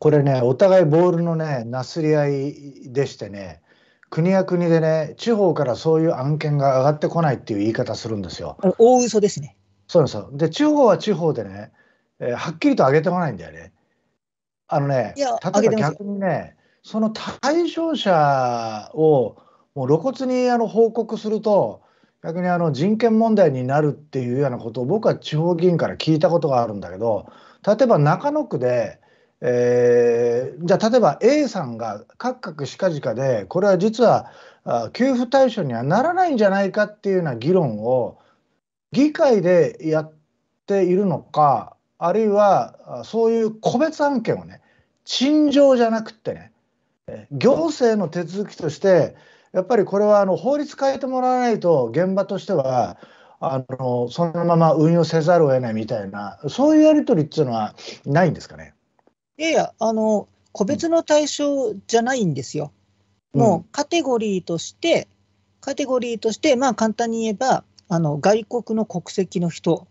これね、お互いボールのね、なすり合いでしてね、国や国でね、地方からそういう案件が上がってこないっていう言い方するんですよ。大嘘ですね。そうですよ。で、地方は地方でね、えー、はっきりと上げてこないんだよね。あのね、例えば逆にね、その対象者をもう露骨にあの報告すると、逆にあの人権問題になるっていうようなことを僕は地方議員から聞いたことがあるんだけど、例えば中野区で、えー、じゃあ例えば A さんがカクカクしかじかでこれは実は給付対象にはならないんじゃないかっていうような議論を議会でやっているのかあるいはそういう個別案件をね陳情じゃなくってね行政の手続きとしてやっぱりこれはあの法律変えてもらわないと現場としてはあのそのまま運用せざるを得ないみたいなそういうやり取りっていうのはないんですかね。いやいや、あの、個別の対象じゃないんですよ。もうカテゴリーとして、カテゴリーとして、まあ簡単に言えば、あの外国の国籍の人、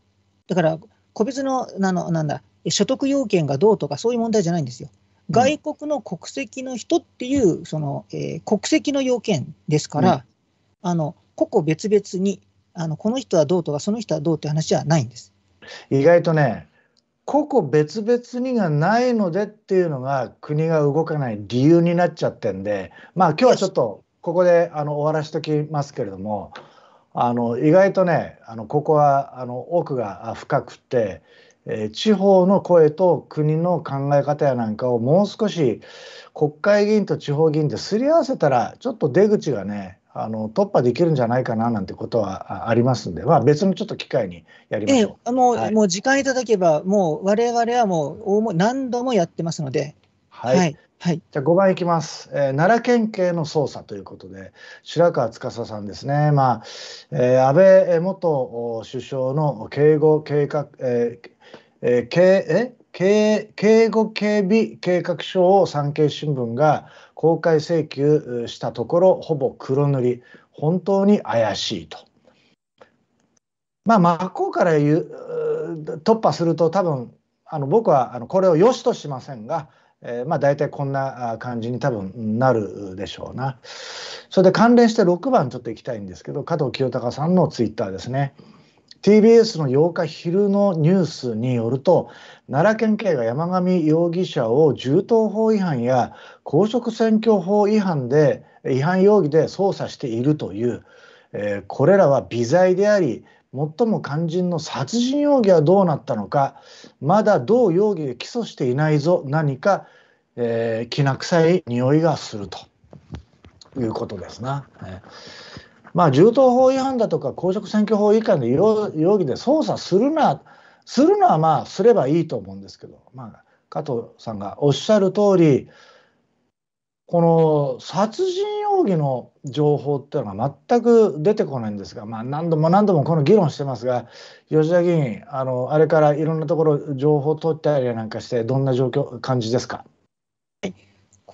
だから個別のあのなんだ所得要件がどうとか、そういう問題じゃないんですよ。外国の国籍の人っていう、そのえー、国籍の要件ですから、うん、あの個々別々にあの、この人はどうとか、その人はどうって話はないんです。意外とね、個々別々にがないのでっていうのが国が動かない理由になっちゃってんでまあ今日はちょっとここであの終わらしときますけれどもあの意外とねあのここはあの奥が深くて、えー、地方の声と国の考え方やなんかをもう少し国会議員と地方議員ですり合わせたらちょっと出口がねあの突破できるんじゃないかななんてことはありますんで、まあ、別のちょっと機会にやりましょう。ええ、あの、はい、もう時間いただけば、もう我々はもう何度もやってますので。はい。はい。はい、じゃあ5番いきます、えー、奈良県警の捜査ということで、白川司さんですね。まあ、えー、安倍元首相の警護計画、えー、えー、警、え警護警備計画書を産経新聞が公開請求したところほぼ黒塗り本当に怪しいと。まあ、真っ向から言う突破すると多分あの僕はあのこれを良しとしませんが、えー、まあ大体こんな感じに多分なるでしょうな。それで関連して6番ちょっといきたいんですけど加藤清隆さんのツイッターですね。TBS の8日昼のニュースによると奈良県警が山上容疑者を銃刀法違反や公職選挙法違反で違反容疑で捜査しているという、えー、これらは微罪であり最も肝心の殺人容疑はどうなったのかまだ同容疑で起訴していないぞ何か、えー、きな臭い匂いがするということですな。えーまあ、銃刀法違反だとか公職選挙法違反の容疑で捜査するなするのはまあすればいいと思うんですけど、まあ、加藤さんがおっしゃる通りこの殺人容疑の情報っていうのが全く出てこないんですが、まあ、何度も何度もこの議論してますが吉田議員あのあれからいろんなところ情報取ったりなんかしてどんな状況感じですか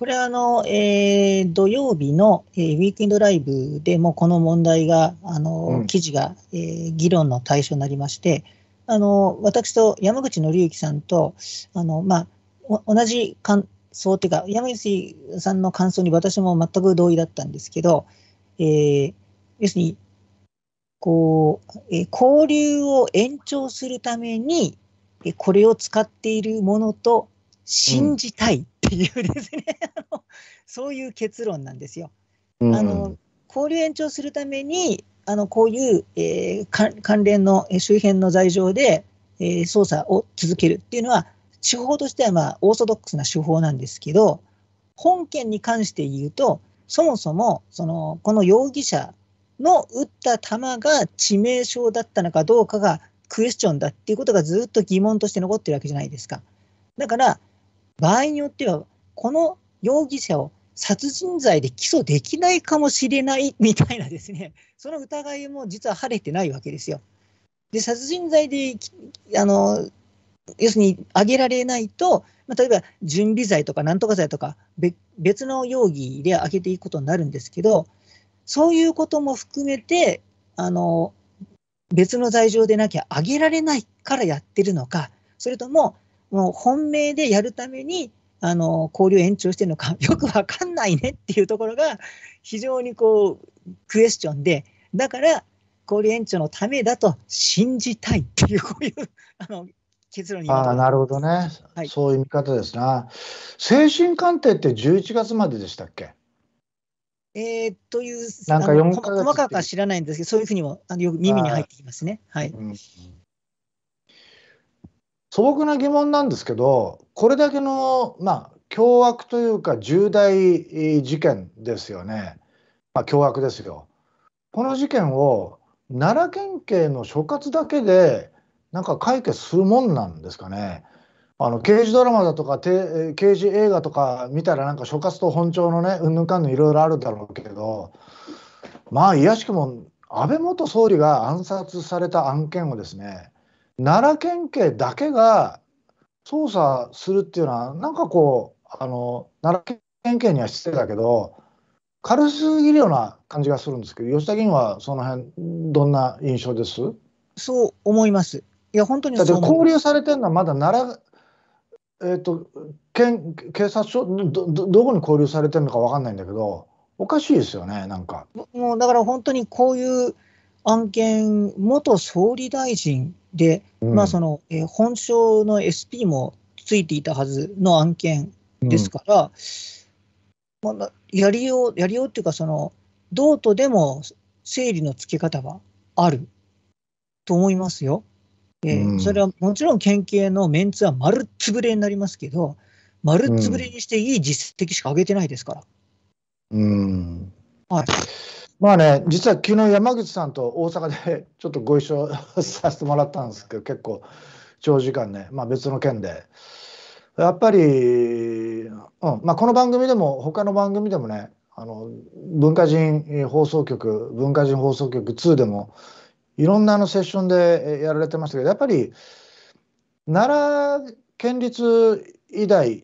これはあの、えー、土曜日の、えー、ウィークエンドライブでもこの問題が、あの、うん、記事が、えー、議論の対象になりまして、あの私と山口紀之さんと、あのまあ、同じ感想というか、山口さんの感想に私も全く同意だったんですけど、えー、要するにこう、えー、交流を延長するために、これを使っているものと信じたいっていうですね そういう結論なんですよ。うん、あの交流延長するためにあのこういう、えー、関連の周辺の罪状で、えー、捜査を続けるっていうのは手法としては、まあ、オーソドックスな手法なんですけど本件に関して言うとそもそもそのこの容疑者の撃った弾が致命傷だったのかどうかがクエスチョンだっていうことがずっと疑問として残ってるわけじゃないですか。だから場合によっては、この容疑者を殺人罪で起訴できないかもしれないみたいなですね、その疑いも実は晴れてないわけですよ。で、殺人罪で、あの、要するに挙げられないと、まあ、例えば準備罪とかなんとか罪とか別の容疑で挙げていくことになるんですけど、そういうことも含めて、あの、別の罪状でなきゃ挙げられないからやってるのか、それとももう本命でやるためにあの交流延長してるのか よく分かんないねっていうところが非常にこうクエスチョンでだから交流延長のためだと信じたいっていうこういうあの結論にあなるほどね、はい、そういう見方ですな精神鑑定って11月まででしたっけえー、というなんか4細かくは知らないんですけどそういうふうにもあのよく耳に入ってきますね。はい、うん素朴な疑問なんですけど、これだけの、まあ、凶悪というか、重大事件ですよね、まあ、凶悪ですよ。この事件を奈良県警の所轄だけで、なんか解決するもんなんですかね。あの刑事ドラマだとか刑事映画とか見たらなんか所轄と本庁のねうんぬんかんぬんいろいろあるだろうけどまあいやしくも安倍元総理が暗殺された案件をですね奈良県警だけが捜査するっていうのは、なんかこう、あの奈良県警には失礼だけど、軽すぎるような感じがするんですけど、吉田議員はその辺どんな印象ですそう思います。いや、本当にだって交留されてるのは、まだ奈良、えーと、と県警察署ど、どこに交留されてるのか分かんないんだけど、おかしいですよね、なんか。もうだから本当にこういう案件、元総理大臣で、まあその、えー、本省の SP もついていたはずの案件ですから、うん、まあ、やりよう、やりようっていうか、その、道とでも整理のつけ方はあると思いますよ。えー、それはもちろん県警のメンツは丸つぶれになりますけど、丸つぶれにしていい実績しか上げてないですから。うん、はいまあね、実は昨日山口さんと大阪で ちょっとご一緒させてもらったんですけど、結構長時間ね、まあ、別の件で。やっぱり、うんまあ、この番組でも他の番組でもねあの文化人放送局文化人放送局2でもいろんなあのセッションでやられてましたけどやっぱり奈良県立医大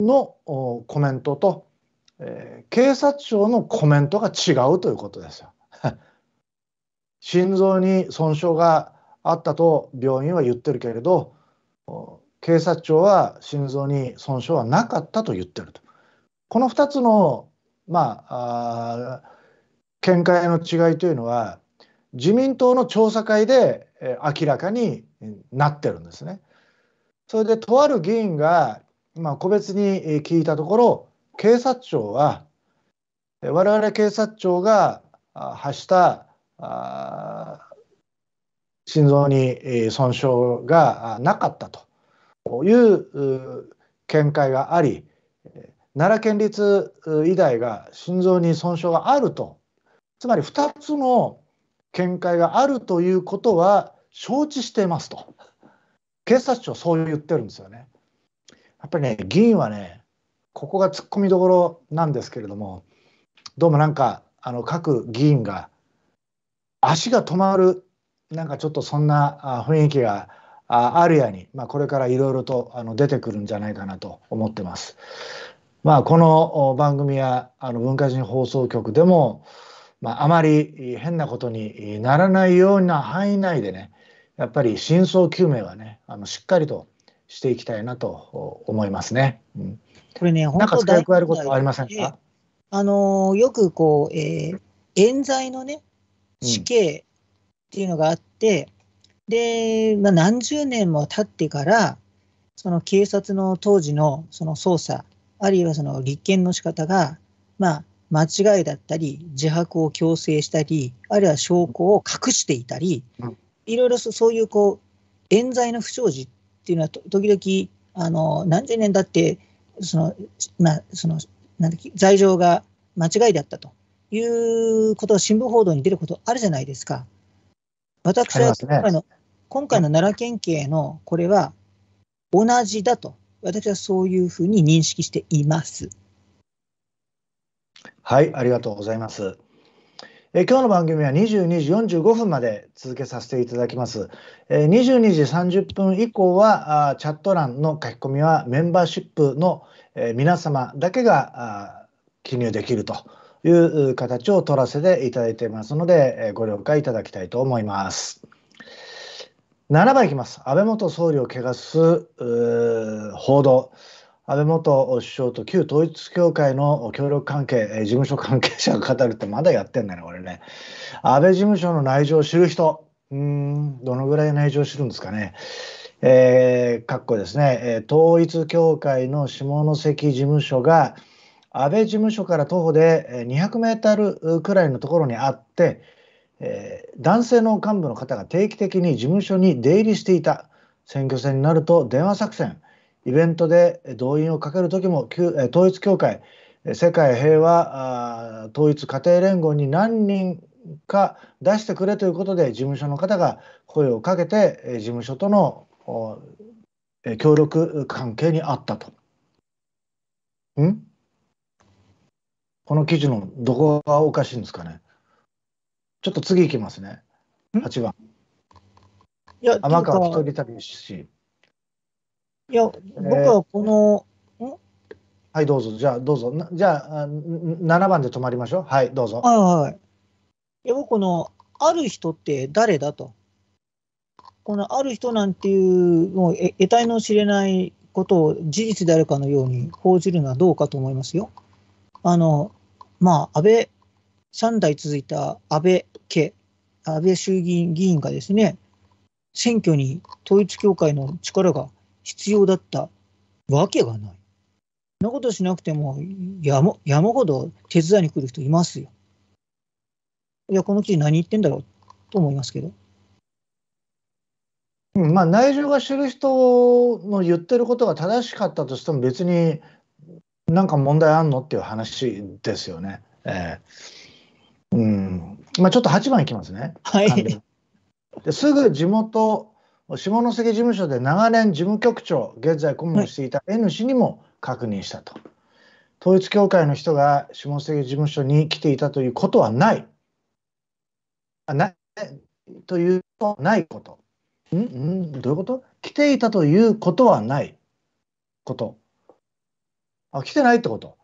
のコメントとえー、警察庁のコメントが違うということですよ。心臓に損傷があったと病院は言ってるけれど警察庁は心臓に損傷はなかったと言ってるとこの2つのまあ見解の違いというのは自民党の調査会でえ明らかになってるんですね。それでとある議員が、まあ、個別に聞いたところ警察庁は我々警察庁が発した心臓に損傷がなかったという見解があり奈良県立医大が心臓に損傷があるとつまり2つの見解があるということは承知していますと警察庁そう言ってるんですよね。やっぱりね議員はねここが突っ込みどころなんですけれども、どうもなんか、あの各議員が足が止まる、なんかちょっとそんな雰囲気があるやに、まあ、これからいろいろとあの出てくるんじゃないかなと思ってます。まあ、この番組やあの文化人放送局でも、まあ、あまり変なことにならないような範囲内でね、やっぱり真相究明はね、あのしっかりとしていきたいなと思いますね。うんこれね、本当なんかやることはありませんかあのー、よくこう、えー、冤罪のね、死刑っていうのがあって、うん、で、まあ、何十年も経ってから、その警察の当時のその捜査、あるいはその立件の仕方が、まあ、間違いだったり、自白を強制したり、あるいは証拠を隠していたり、いろいろそういうこう冤罪の不祥事っていうのは、時々あの何十年だってその、まあ、その、なんだっけ、罪状が間違いだったということは新聞報道に出ることあるじゃないですか。私は今回の、ね、今回の奈良県警のこれは同じだと、私はそういうふうに認識しています。はい、ありがとうございます。え今日の番組は22時45分まで続けさせていただきます。え22時30分以降はあチャット欄の書き込みはメンバーシップの、え皆様だけが記入できるという形を取らせていただいていますので、えご了解いただきたいと思います。7番いきます。安倍元総理を汚す報道。安倍元首相と旧統一教会の協力関係、事務所関係者が語るってまだやってんだね、これね。安倍事務所の内情を知る人、うん、どのぐらい内情を知るんですかね。えー、かっこですね、えー、統一教会の下関事務所が安倍事務所から徒歩で200メートルくらいのところにあって、えー、男性の幹部の方が定期的に事務所に出入りしていた選挙戦になると電話作戦イベントで動員をかける時も統一教会世界平和統一家庭連合に何人か出してくれということで事務所の方が声をかけて事務所との協力関係にあったと。んこの記事のどこがおかしいんですかね。ちょっと次いきますね。8番。いや天川一人旅し。いや、僕はこの、えー、はい、どうぞ。じゃあ、どうぞ。じゃあ、7番で止まりましょう。はい、どうぞ。はいはい。いや、僕の、ある人って誰だと。このある人なんていう、もう得体の知れないことを事実であるかのように報じるのはどうかと思いますよ。あの、まあ、安倍、3代続いた安倍家、安倍衆議院議員がですね、選挙に統一教会の力が必要だったわけがない。そんなことしなくても山山ほど手伝いに来る人いますよ。いや、この記事何言ってんだろうと思いますけど。まあ、内情が知る人の言ってることが正しかったとしても別になんか問題あんのっていう話ですよね。えーうんまあ、ちょっと8番いきますね。はい、ですぐ地元下関事務所で長年事務局長現在顧問していた N 氏にも確認したと、はい、統一教会の人が下関事務所に来ていたということはないあないというないことんんどういうこと来ていたということはないことあ来てないってこと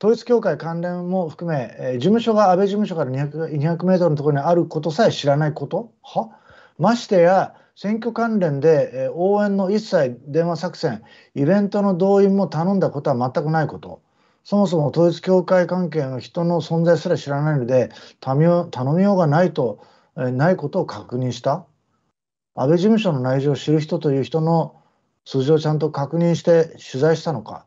統一教会関連も含め、えー、事務所が安倍事務所から200 200メートルのところにあることさえ知らないことはましてや選挙関連で、え応援の一切電話作戦、イベントの動員も頼んだことは全くないこと、そもそも統一教会関係の人の存在すら知らないので、頼みようがないと、えないことを確認した、安倍事務所の内情を知る人という人の数字をちゃんと確認して取材したのか、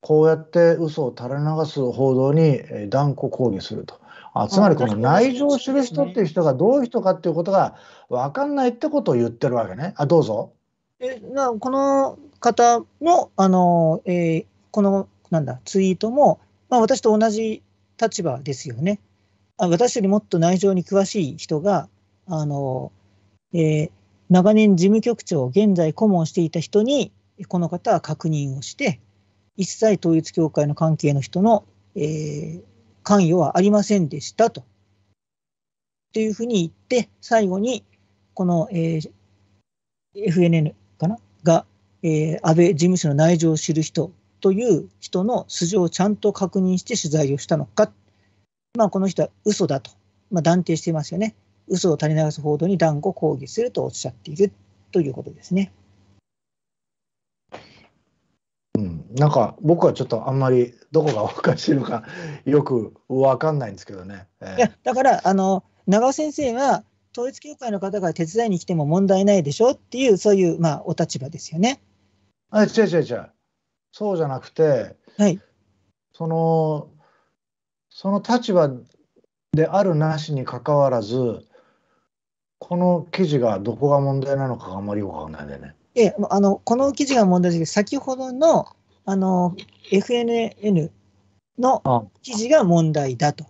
こうやって嘘を垂れ流す報道に断固抗議すると。あつまりこの内情を知る人っていう人がどういう人かっていうことが分かんないってことを言ってるわけね。あどうぞ。えなこの方もあの、えー、このなんだツイートも、まあ、私と同じ立場ですよね。あ私よりもっと内情に詳しい人があの、えー、長年事務局長現在顧問していた人にこの方は確認をして一切統一教会の関係の人の、えー、関与はありませんでしたと。というふうに言って、最後に、この、えー、FNN かなが、えー、安倍事務所の内情を知る人という人の素性をちゃんと確認して取材をしたのか。まあ、この人は嘘だと、まあ、断定していますよね。嘘を垂れ流す報道に断固抗議するとおっしゃっているということですね。なんか僕はちょっとあんまりどこがおかしいのかよく分かんないんですけどね。えー、いやだからあの長尾先生は統一教会の方が手伝いに来ても問題ないでしょっていうそういう、まあ、お立場ですよね。あ違う違う違うそうじゃなくて、はい、そのその立場であるなしにかかわらずこの記事がどこが問題なのかがあんまりよくわかんないんだよね。えあのこの記事が問題ですけど先ほどのあの、FNN の記事が問題だと。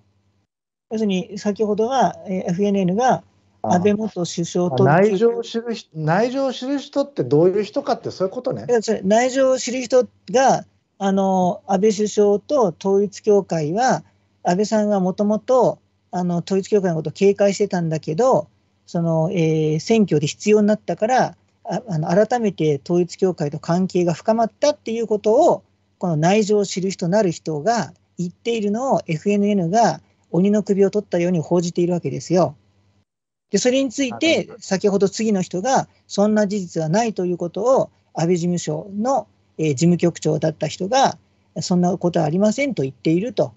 要するに、先ほどは FNN が安倍元首相と内情を知る内情を知る人ってどういう人かってそういうことね。内情を知る人があの安倍首相と統一教会は安倍さんはもともと統一教会のことを警戒してたんだけどその、えー、選挙で必要になったからあの改めて統一教会と関係が深まったっていうことをこの内情を知る人なる人が言っているのを FNN が鬼の首を取ったように報じているわけですよ。でそれについて先ほど次の人がそんな事実はないということを安倍事務所の、え事務局長だった人がそんなことはありませんと言っていると。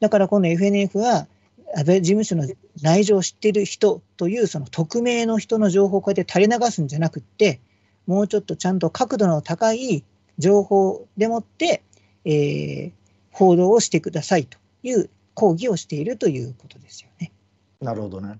だからこの FNF は安倍事務所の内情を知っている人というその匿名の人の情報をこうやって垂れ流すんじゃなくって、もうちょっとちゃんと角度の高い情報でもって、えー、報道をしてくださいという抗議をしているということですよね。なるほどね。